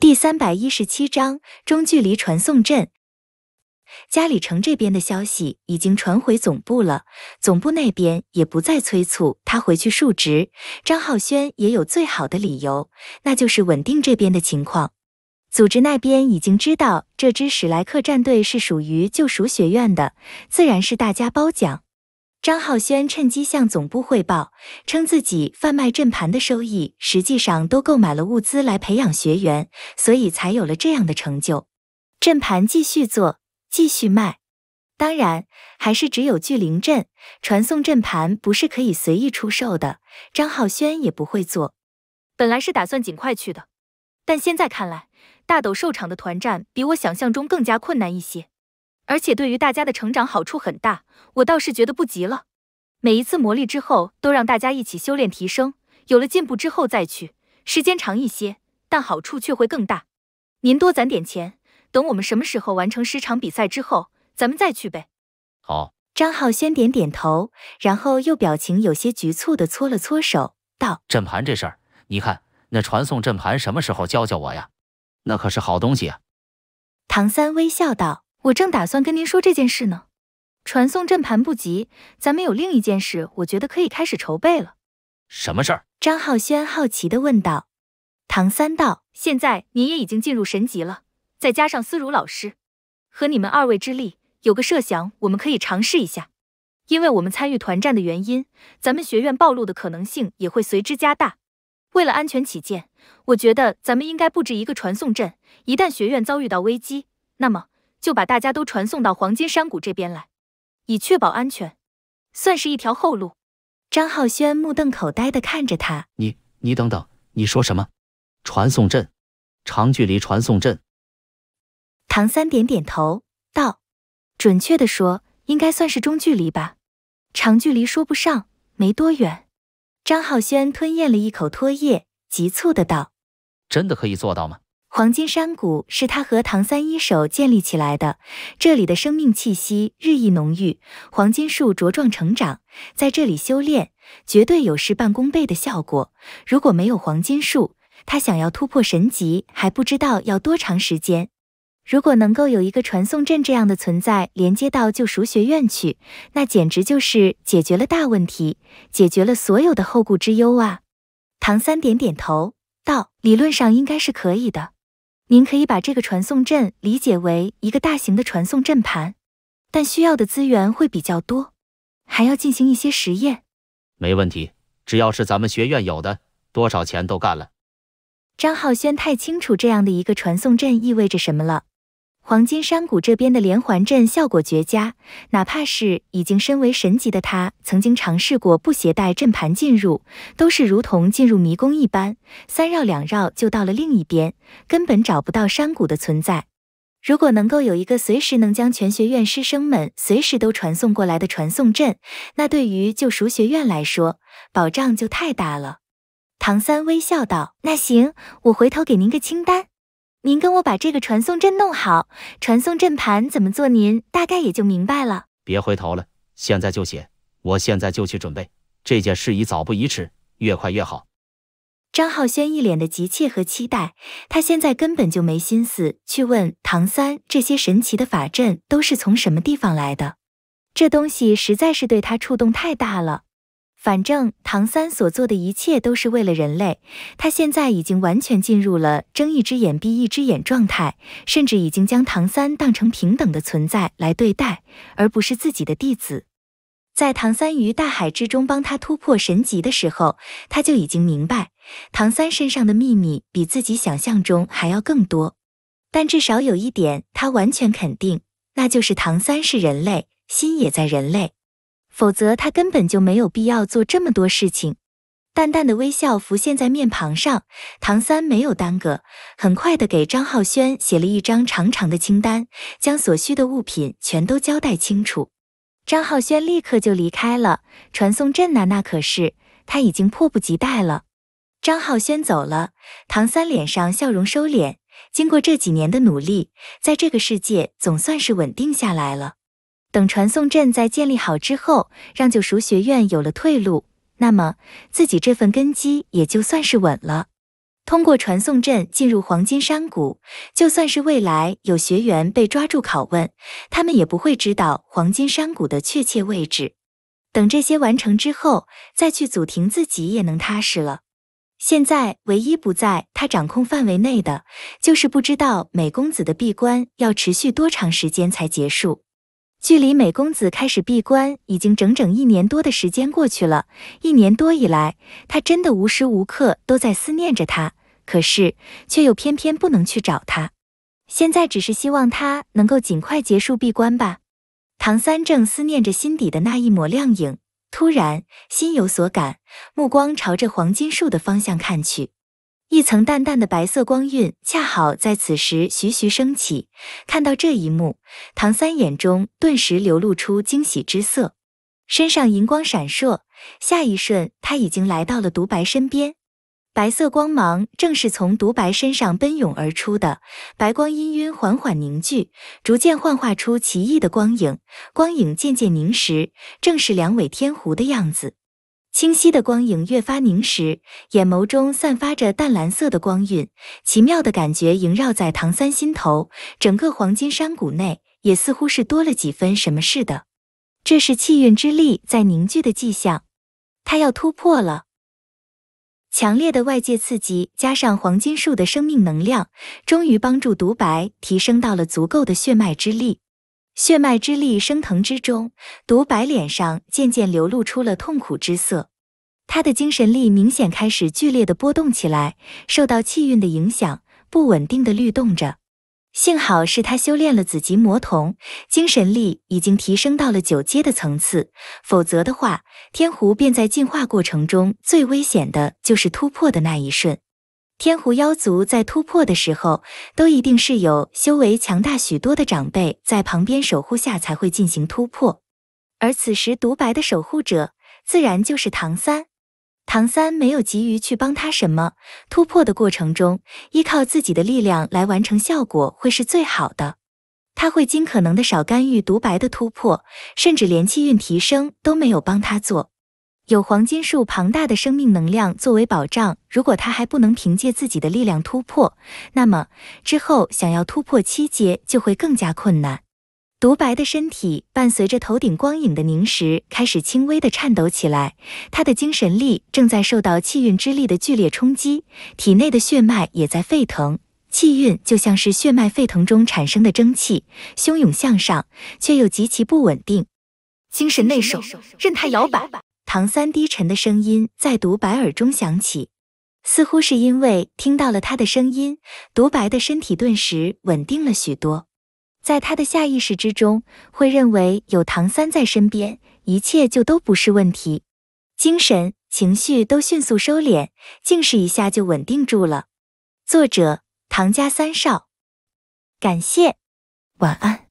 第三百一十七章中距离传送阵。加里城这边的消息已经传回总部了，总部那边也不再催促他回去述职。张浩轩也有最好的理由，那就是稳定这边的情况。组织那边已经知道这支史莱克战队是属于救赎学院的，自然是大家褒奖。张浩轩趁机向总部汇报，称自己贩卖阵盘的收益，实际上都购买了物资来培养学员，所以才有了这样的成就。阵盘继续做，继续卖，当然还是只有聚灵阵、传送阵盘不是可以随意出售的。张浩轩也不会做。本来是打算尽快去的，但现在看来，大斗兽场的团战比我想象中更加困难一些。而且对于大家的成长好处很大，我倒是觉得不急了。每一次磨砺之后，都让大家一起修炼提升，有了进步之后再去，时间长一些，但好处却会更大。您多攒点钱，等我们什么时候完成十场比赛之后，咱们再去呗。好，张浩轩点点头，然后又表情有些局促地搓了搓手，道：“阵盘这事儿，你看那传送阵盘什么时候教教我呀？那可是好东西啊。”唐三微笑道。我正打算跟您说这件事呢，传送阵盘不急，咱们有另一件事，我觉得可以开始筹备了。什么事儿？张浩轩好奇地问道。唐三道：现在您也已经进入神级了，再加上思如老师和你们二位之力，有个设想，我们可以尝试一下。因为我们参与团战的原因，咱们学院暴露的可能性也会随之加大。为了安全起见，我觉得咱们应该布置一个传送阵，一旦学院遭遇到危机，那么。就把大家都传送到黄金山谷这边来，以确保安全，算是一条后路。张浩轩目瞪口呆的看着他：“你、你等等，你说什么？传送阵？长距离传送阵？”唐三点点头道：“准确的说，应该算是中距离吧。长距离说不上，没多远。”张浩轩吞咽了一口唾液，急促的道：“真的可以做到吗？”黄金山谷是他和唐三一手建立起来的，这里的生命气息日益浓郁，黄金树茁壮成长，在这里修炼绝对有事半功倍的效果。如果没有黄金树，他想要突破神级还不知道要多长时间。如果能够有一个传送阵这样的存在连接到救赎学院去，那简直就是解决了大问题，解决了所有的后顾之忧啊！唐三点点头道：“理论上应该是可以的。”您可以把这个传送阵理解为一个大型的传送阵盘，但需要的资源会比较多，还要进行一些实验。没问题，只要是咱们学院有的，多少钱都干了。张浩轩太清楚这样的一个传送阵意味着什么了。黄金山谷这边的连环阵效果绝佳，哪怕是已经身为神级的他，曾经尝试过不携带阵盘进入，都是如同进入迷宫一般，三绕两绕就到了另一边，根本找不到山谷的存在。如果能够有一个随时能将全学院师生们随时都传送过来的传送阵，那对于救赎学院来说，保障就太大了。唐三微笑道：“那行，我回头给您个清单。”您跟我把这个传送阵弄好，传送阵盘怎么做，您大概也就明白了。别回头了，现在就写，我现在就去准备这件事，宜早不宜迟，越快越好。张浩轩一脸的急切和期待，他现在根本就没心思去问唐三这些神奇的法阵都是从什么地方来的，这东西实在是对他触动太大了。反正唐三所做的一切都是为了人类，他现在已经完全进入了睁一只眼闭一只眼状态，甚至已经将唐三当成平等的存在来对待，而不是自己的弟子。在唐三于大海之中帮他突破神级的时候，他就已经明白，唐三身上的秘密比自己想象中还要更多。但至少有一点，他完全肯定，那就是唐三是人类，心也在人类。否则，他根本就没有必要做这么多事情。淡淡的微笑浮现在面庞上，唐三没有耽搁，很快的给张浩轩写了一张长长的清单，将所需的物品全都交代清楚。张浩轩立刻就离开了传送阵呢，那可是他已经迫不及待了。张浩轩走了，唐三脸上笑容收敛。经过这几年的努力，在这个世界总算是稳定下来了。等传送阵在建立好之后，让救赎学院有了退路，那么自己这份根基也就算是稳了。通过传送阵进入黄金山谷，就算是未来有学员被抓住拷问，他们也不会知道黄金山谷的确切位置。等这些完成之后，再去祖庭，自己也能踏实了。现在唯一不在他掌控范围内的，就是不知道美公子的闭关要持续多长时间才结束。距离美公子开始闭关已经整整一年多的时间过去了。一年多以来，他真的无时无刻都在思念着他，可是却又偏偏不能去找他。现在只是希望他能够尽快结束闭关吧。唐三正思念着心底的那一抹亮影，突然心有所感，目光朝着黄金树的方向看去。一层淡淡的白色光晕恰好在此时徐徐升起。看到这一幕，唐三眼中顿时流露出惊喜之色，身上银光闪烁。下一瞬，他已经来到了独白身边。白色光芒正是从独白身上奔涌而出的，白光氤氲缓缓凝聚，逐渐幻化出奇异的光影。光影渐渐凝实，正是两尾天狐的样子。清晰的光影越发凝实，眼眸中散发着淡蓝色的光晕，奇妙的感觉萦绕在唐三心头，整个黄金山谷内也似乎是多了几分什么似的。这是气运之力在凝聚的迹象，他要突破了！强烈的外界刺激加上黄金树的生命能量，终于帮助独白提升到了足够的血脉之力。血脉之力升腾之中，独白脸上渐渐流露出了痛苦之色，他的精神力明显开始剧烈的波动起来，受到气运的影响，不稳定的律动着。幸好是他修炼了紫极魔瞳，精神力已经提升到了九阶的层次，否则的话，天狐便在进化过程中最危险的就是突破的那一瞬。天狐妖族在突破的时候，都一定是有修为强大许多的长辈在旁边守护下才会进行突破。而此时独白的守护者，自然就是唐三。唐三没有急于去帮他什么突破的过程中，依靠自己的力量来完成，效果会是最好的。他会尽可能的少干预独白的突破，甚至连气运提升都没有帮他做。有黄金树庞大的生命能量作为保障，如果他还不能凭借自己的力量突破，那么之后想要突破七阶就会更加困难。独白的身体伴随着头顶光影的凝实开始轻微的颤抖起来，他的精神力正在受到气运之力的剧烈冲击，体内的血脉也在沸腾。气运就像是血脉沸腾中产生的蒸汽，汹涌向上，却又极其不稳定。精神内守，任他摇摆。唐三低沉的声音在独白耳中响起，似乎是因为听到了他的声音，独白的身体顿时稳定了许多。在他的下意识之中，会认为有唐三在身边，一切就都不是问题，精神情绪都迅速收敛，静视一下就稳定住了。作者：唐家三少，感谢，晚安。